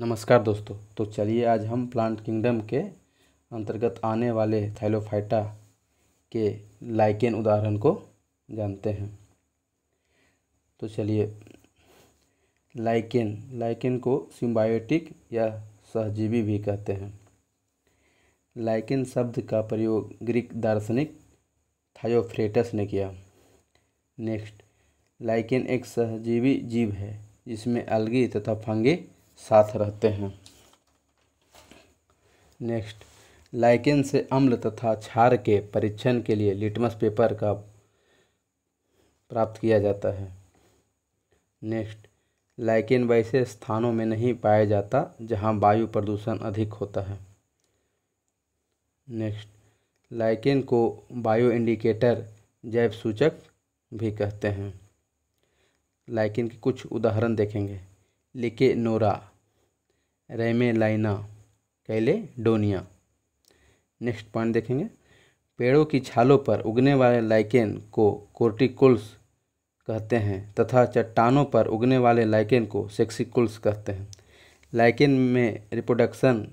नमस्कार दोस्तों तो चलिए आज हम प्लांट किंगडम के अंतर्गत आने वाले थैलोफाइटा के लाइकेन उदाहरण को जानते हैं तो चलिए लाइकेन लाइकेन को सिम्बायोटिक या सहजीवी भी कहते हैं लाइकेन शब्द का प्रयोग ग्रीक दार्शनिक थायोफ्रेटस ने किया नेक्स्ट लाइकेन एक सहजीवी जीव है जिसमें अलगी तथा फंगी साथ रहते हैं नेक्स्ट लाइकेन से अम्ल तथा क्षार के परीक्षण के लिए लिटमस पेपर का प्राप्त किया जाता है नेक्स्ट लाइकेन वैसे स्थानों में नहीं पाया जाता जहां वायु प्रदूषण अधिक होता है नेक्स्ट लाइकेन को बायो इंडिकेटर जैव सूचक भी कहते हैं लाइकेन के कुछ उदाहरण देखेंगे लिके नोरा रेमे लाइना कैले डोनिया नेक्स्ट पॉइंट देखेंगे पेड़ों की छालों पर उगने वाले लाइकेन को कोर्टिकुल्स कहते हैं तथा चट्टानों पर उगने वाले लाइकेन को सेक्सिकुल्स कहते हैं लाइकेन में रिप्रोडक्शन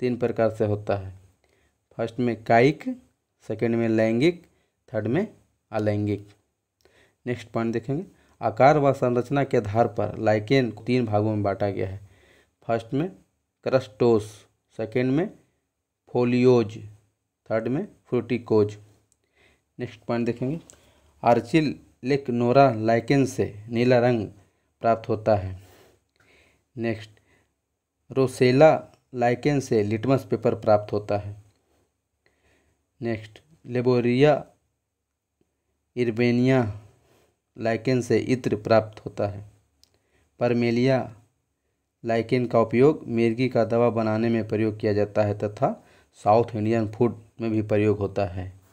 तीन प्रकार से होता है फर्स्ट में कायिक सेकेंड में लैंगिक थर्ड में अलैंगिक नेक्स्ट पॉइंट देखेंगे आकार व संरचना के आधार पर लाइकेन को तीन भागों में बांटा गया है फर्स्ट में क्रस्टोस सेकेंड में फोलियोज थर्ड में फ्रूटिकोज नेक्स्ट पॉइंट देखेंगे आर्चिल नोरा लाइकेन से नीला रंग प्राप्त होता है नेक्स्ट रोसेला लाइकेन से लिटमस पेपर प्राप्त होता है नेक्स्ट लेबोरिया इर्बेनिया लाइकेन से इत्र प्राप्त होता है परमेलिया लाइकेन का उपयोग मिर्गी का दवा बनाने में प्रयोग किया जाता है तथा साउथ इंडियन फूड में भी प्रयोग होता है